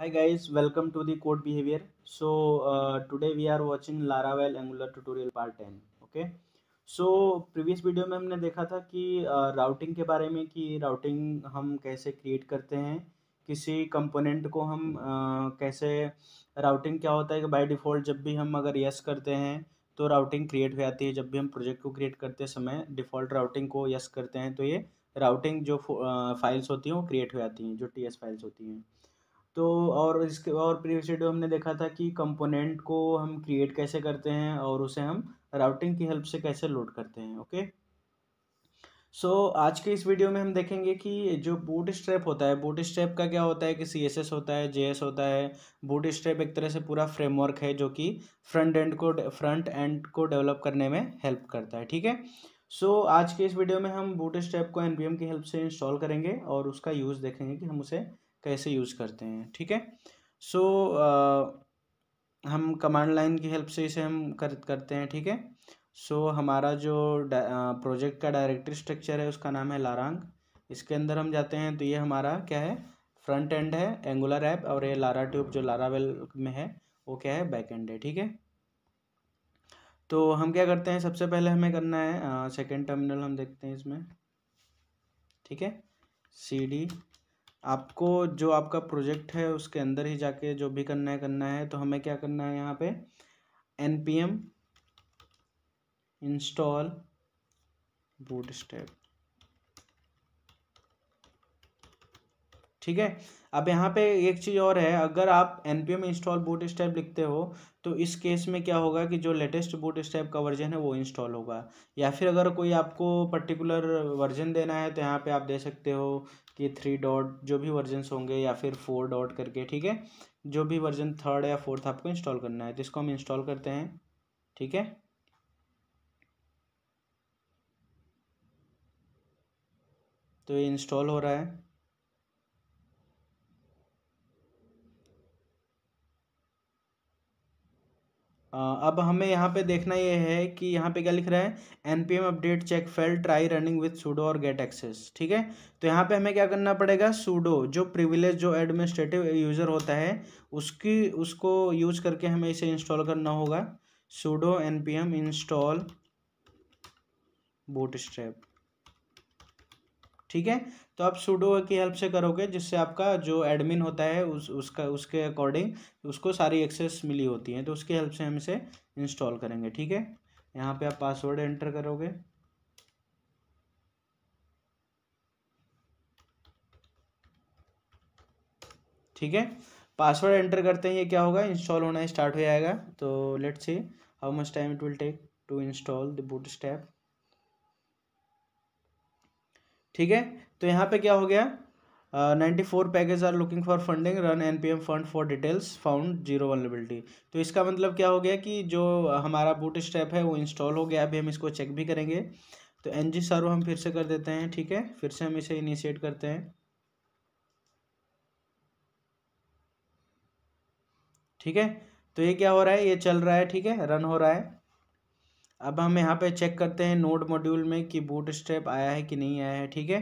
hi guys welcome to the code behavior so uh, today we are watching laravel angular tutorial part 10 okay so previous video में हमने देखा था कि routing uh, के बारे में कि routing हम कैसे create करते हैं किसी component को हम uh, कैसे routing क्या होता है कि by default जब भी हम अगर yes करते हैं तो routing create हो जाती है जब भी हम project को create करते समय default routing को yes करते हैं तो ये routing जो files होती हैं वो create हो जाती हैं जो TS files होती हैं तो और इसके और प्रीवियस वीडियो हमने देखा था कि कंपोनेंट को हम क्रिएट कैसे करते हैं और उसे हम राउटिंग की हेल्प से कैसे लोड करते हैं ओके सो so, आज के इस वीडियो में हम देखेंगे कि जो बूट स्ट्रैप होता है बूट स्ट्रैप का क्या होता है कि सी एस एस होता है जे एस होता है बूट स्ट्रैप एक तरह से पूरा फ्रेमवर्क है जो कि फ्रंट एंड को फ्रंट एंड को डेवलप करने में हेल्प करता है ठीक है सो so, आज के इस वीडियो में हम बूट स्ट्रैप को एन की हेल्प से इंस्टॉल करेंगे और उसका यूज़ देखेंगे कि हम उसे कैसे यूज़ करते हैं ठीक है सो so, हम कमांड लाइन की हेल्प से इसे हम कर करते हैं ठीक है सो so, हमारा जो प्रोजेक्ट का डायरेक्टरी स्ट्रक्चर है उसका नाम है लारांग इसके अंदर हम जाते हैं तो ये हमारा क्या है फ्रंट एंड है एंगुलर ऐप और ये लारा ट्यूब जो लारा वेल में है वो क्या है बैक एंड है ठीक है तो हम क्या करते हैं सबसे पहले हमें करना है सेकेंड टर्मिनल हम देखते हैं इसमें ठीक है सी डी आपको जो आपका प्रोजेक्ट है उसके अंदर ही जाके जो भी करना है करना है तो हमें क्या करना है यहाँ पे N P install boot bootstrap ठीक है अब यहाँ पे एक चीज़ और है अगर आप N P M install bootstrap लिखते हो तो इस केस में क्या होगा कि जो लेटेस्ट बूट स्टैप का वर्जन है वो इंस्टॉल होगा या फिर अगर कोई आपको पर्टिकुलर वर्जन देना है तो यहाँ पे आप दे सकते हो कि थ्री डॉट जो भी वर्जन होंगे या फिर फोर डॉट करके ठीक है जो भी वर्जन थर्ड या फोर्थ आपको इंस्टॉल करना है तो इसको हम इंस्टॉल करते हैं ठीक है तो ये इंस्टॉल हो रहा है अब हमें यहाँ पे देखना ये है कि यहाँ पे क्या लिख रहा है NPM update check fail try running with sudo और गेट एक्सेस ठीक है तो यहाँ पे हमें क्या करना पड़ेगा सूडो जो प्रिविलेज जो एडमिनिस्ट्रेटिव यूज़र होता है उसकी उसको यूज करके हमें इसे इंस्टॉल करना होगा sudo N P M install bootstrap ठीक है तो आप सूडो की हेल्प से करोगे जिससे आपका जो एडमिन होता है उस उसका उसके अकॉर्डिंग उसको सारी एक्सेस मिली होती है तो उसकी हेल्प से हम इसे इंस्टॉल करेंगे ठीक है यहाँ पे आप पासवर्ड एंटर करोगे ठीक है पासवर्ड एंटर करते हैं ये क्या होगा इंस्टॉल होना स्टार्ट हो जाएगा तो let's see how much time it will take to install the bootstrap ठीक है तो यहाँ पे क्या हो गया ninety four package are looking for funding run N P M fund for details found zero vulnerability तो इसका मतलब क्या हो गया कि जो हमारा बूट स्टेप है वो इंस्टॉल हो गया अभी हम इसको चेक भी करेंगे तो एन जी सर हम फिर से कर देते हैं ठीक है फिर से हम इसे इनिशिएट करते हैं ठीक है तो ये क्या हो रहा है ये चल रहा है ठीक है रन हो रहा है अब हम यहाँ पे चेक करते हैं नोड मॉड्यूल में कि बूट स्टेप आया है कि नहीं आया है ठीक है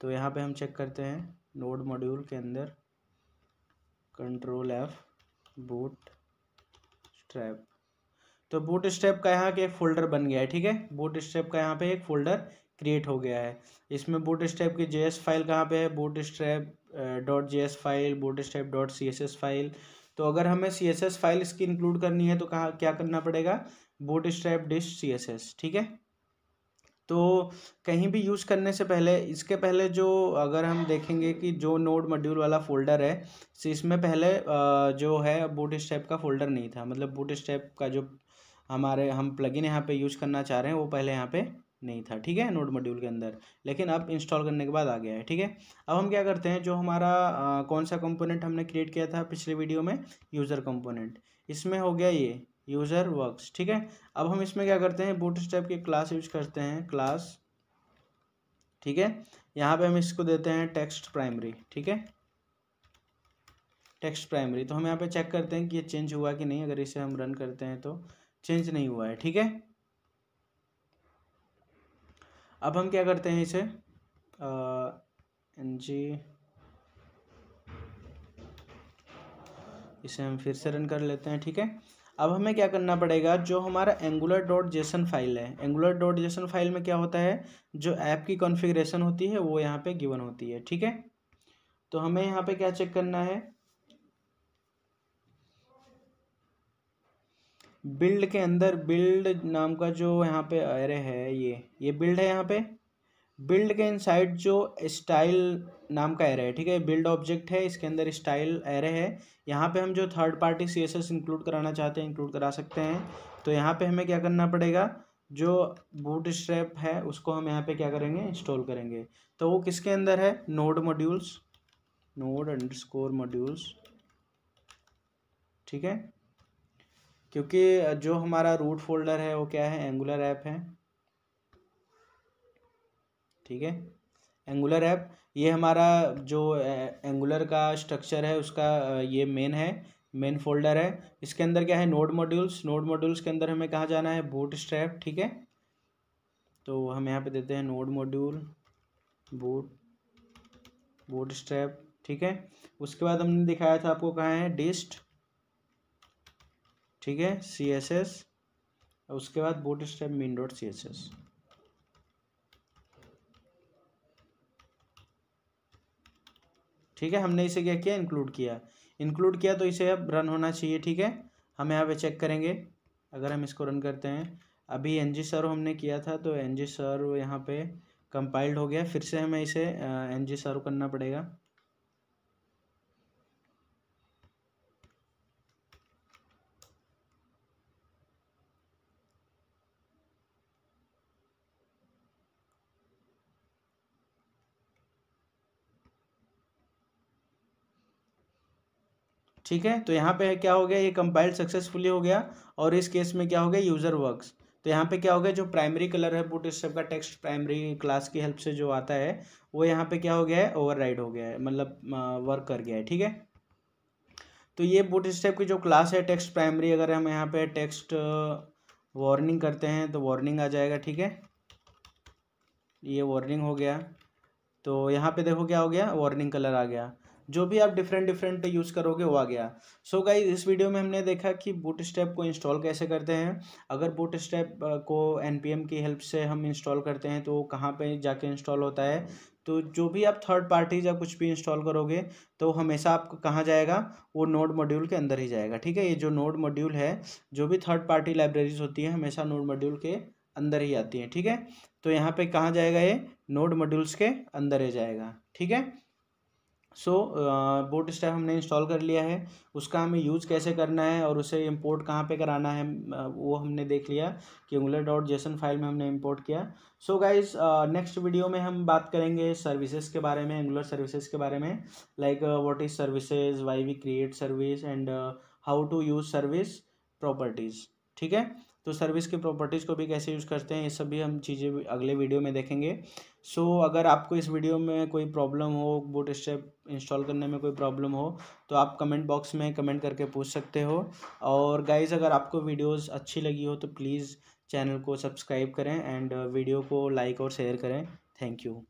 तो यहाँ पे हम चेक करते हैं नोड मॉड्यूल के अंदर कंट्रोल एफ बूट स्ट्रैप तो बूट स्टेप का यहाँ के फोल्डर बन गया है ठीक है बूट स्टेप का यहाँ पे एक फोल्डर क्रिएट हो गया है इसमें बूट स्टेप की जे फाइल कहाँ पे है bootstrap dot J file bootstrap dot C file तो अगर हमें सी फाइल इसकी इंक्लूड करनी है तो कहाँ क्या करना पड़ेगा bootstrap dash C S S ठीक है तो कहीं भी यूज़ करने से पहले इसके पहले जो अगर हम देखेंगे कि जो नोड मॉड्यूल वाला फ़ोल्डर है इसमें पहले जो है बूट स्टेप का फ़ोल्डर नहीं था मतलब बूट स्टेप का जो हमारे हम प्लगइन यहाँ पे यूज़ करना चाह रहे हैं वो पहले यहाँ पे नहीं था ठीक है नोड मॉड्यूल के अंदर लेकिन अब इंस्टॉल करने के बाद आ गया है ठीक है अब हम क्या करते हैं जो हमारा आ, कौन सा कंपोनेंट हमने क्रिएट किया था पिछले वीडियो में यूज़र कंपोनेंट इसमें हो गया ये यूज़र वर्क्स ठीक है अब हम इसमें क्या करते हैं बूट स्टेप की क्लास यूज करते हैं क्लास ठीक है यहाँ पे हम इसको देते हैं टेक्स्ट प्राइमरी ठीक है टेक्स्ट प्राइमरी तो हम यहाँ पे चेक करते हैं कि ये चेंज हुआ कि नहीं अगर इसे हम रन करते हैं तो चेंज नहीं हुआ है ठीक है अब हम क्या करते हैं इसे एन जी इसे हम फिर से रन कर लेते हैं ठीक है अब हमें क्या करना पड़ेगा जो हमारा एंगुलर डॉट जेसन फाइल है एंगुलर डॉट जेसन फाइल में क्या होता है जो ऐप की कॉन्फ़िगरेशन होती है वो यहाँ पे गिवन होती है ठीक है तो हमें यहाँ पे क्या चेक करना है बिल्ड के अंदर बिल्ड नाम का जो यहाँ पे अरे है ये ये बिल्ड है यहाँ पे बिल्ड के इनसाइड जो स्टाइल नाम का एरे है ठीक है बिल्ड ऑब्जेक्ट है इसके अंदर स्टाइल एरे है यहाँ पे हम जो third party C S S include कराना चाहते हैं इंक्लूड करा सकते हैं तो यहाँ पे हमें क्या करना पड़ेगा जो बूट स्ट्रैप है उसको हम यहाँ पे क्या करेंगे इंस्टॉल करेंगे तो वो किसके अंदर है node modules node under modules ठीक है क्योंकि जो हमारा रूट फोल्डर है वो क्या है एंगुलर ऐप है ठीक है एंगुलर ऐप ये हमारा जो एंगुलर का स्ट्रक्चर है उसका ये मेन है मेन फोल्डर है इसके अंदर क्या है नोड मॉड्यूल्स नोड मॉड्यूल्स के अंदर हमें कहाँ जाना है बूट स्ट्रैप ठीक है तो हम यहाँ पे देते हैं node module boot bootstrap ठीक है उसके बाद हमने दिखाया था आपको कहाँ है डिस्ट ठीक है सी एस एस उसके बाद bootstrap min dot C S S ठीक है हमने इसे क्या किया इंक्लूड किया इंक्लूड किया तो इसे अब रन होना चाहिए ठीक है हम यहाँ पे चेक करेंगे अगर हम इसको रन करते हैं अभी एन जी सर्व हमने किया था तो एन जी सर्व यहाँ पे कंपाइल्ड हो गया फिर से हमें इसे एन जी सर्व करना पड़ेगा ठीक है तो यहाँ पे क्या हो गया ये कंपाइल सक्सेसफुली हो गया और इस केस में क्या हो गया यूज़र वर्क्स तो यहाँ पे क्या हो गया जो प्राइमरी कलर है बुट स्टेप का टेक्स्ट प्राइमरी क्लास की हेल्प से जो आता है वो यहाँ पे क्या हो गया है ओवर हो गया है मतलब वर्क कर गया है ठीक है तो ये बूट स्टेप की जो क्लास है टेक्स्ट प्राइमरी अगर हम यहाँ पर टेक्स्ट वार्निंग करते हैं तो वार्निंग आ जाएगा ठीक है ये वार्निंग हो गया तो यहाँ पे देखो क्या हो गया वार्निंग कलर आ गया जो भी आप डिफरेंट डिफरेंट यूज़ करोगे वो आ गया सो so गाइज इस वीडियो में हमने देखा कि बूट स्टेप को इंस्टॉल कैसे करते हैं अगर बूट स्टेप को एन की हेल्प से हम इंस्टॉल करते हैं तो कहाँ पर जाके इंस्टॉल होता है तो जो भी आप थर्ड पार्टी या कुछ भी इंस्टॉल करोगे तो हमेशा आपको कहाँ जाएगा वो नोड मॉड्यूल के अंदर ही जाएगा ठीक है ये जो नोड मॉड्यूल है जो भी थर्ड पार्टी लाइब्रेरीज होती हैं हमेशा नोड मॉड्यूल के अंदर ही आती हैं ठीक है तो यहाँ पे कहाँ जाएगा ये नोड मॉड्यूल्स के अंदर ही जाएगा ठीक है सो बूट स्टैप हमने इंस्टॉल कर लिया है उसका हमें यूज़ कैसे करना है और उसे इंपोर्ट कहाँ पे कराना है uh, वो हमने देख लिया कि उंगलर डॉट जेसन फाइल में हमने इंपोर्ट किया सो गाइज नेक्स्ट वीडियो में हम बात करेंगे सर्विसेज के बारे में एंगुलर सर्विसेज के बारे में like what is services why we create service and how to use service properties ठीक है तो सर्विस की प्रॉपर्टीज़ को भी कैसे यूज़ करते हैं ये सब भी हम चीज़ें अगले वीडियो में देखेंगे सो so, अगर आपको इस वीडियो में कोई प्रॉब्लम हो बूट स्टेप इंस्टॉल करने में कोई प्रॉब्लम हो तो आप कमेंट बॉक्स में कमेंट करके पूछ सकते हो और गाइज अगर आपको वीडियोस अच्छी लगी हो तो प्लीज़ चैनल को सब्सक्राइब करें एंड वीडियो को लाइक और शेयर करें थैंक यू